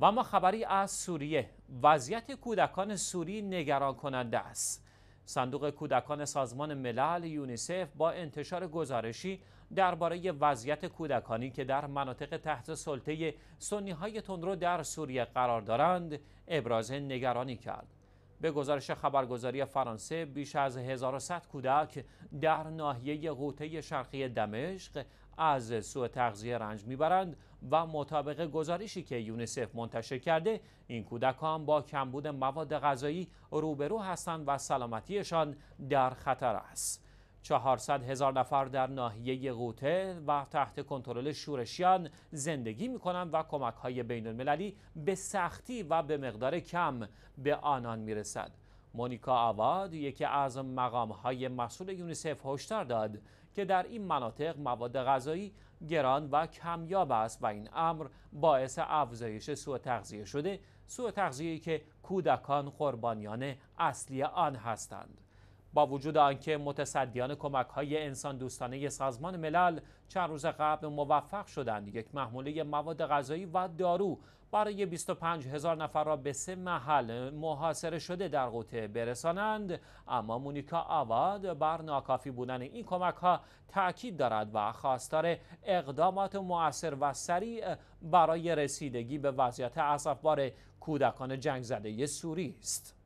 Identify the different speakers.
Speaker 1: و اما خبری از سوریه وضعیت کودکان سوری نگران کننده است صندوق کودکان سازمان ملل یونیسف با انتشار گزارشی درباره وضعیت کودکانی که در مناطق تحت سلطه سنی های تندرو در سوریه قرار دارند ابراز نگرانی کرد به گزارش خبرگزاری فرانسه بیش از 1100 کودک در ناحیه غوطه شرقی دمشق از سوء تغذیه رنج میبرند و مطابق گزارشی که یونیسف منتشر کرده این کودکان با کمبود مواد غذایی روبرو هستند و سلامتیشان در خطر است. 400 هزار نفر در ناحیه غوته و تحت کنترل شورشیان زندگی می کنند و کمک های بین المللی به سختی و به مقدار کم به آنان می رسد. مونیکا آواد یکی از مقام های مسئول یونیسف هشدار داد که در این مناطق مواد غذایی گران و کمیاب است و این امر باعث افزایش سوء تغذیه شده سوء تغذیه که کودکان قربانیان اصلی آن هستند با وجود آنکه متصدیان کمک های انسان دوستانه سازمان ملل چند روز قبل موفق شدند یک محموله مواد غذایی و دارو برای 25 هزار نفر را به سه محل محاصره شده در قوطه برسانند اما مونیکا آواد بر ناکافی بودن این کمک ها تاکید دارد و خواستار اقدامات مؤثر و سریع برای رسیدگی به وضعیت اسفبار کودکان جنگ زده سوری است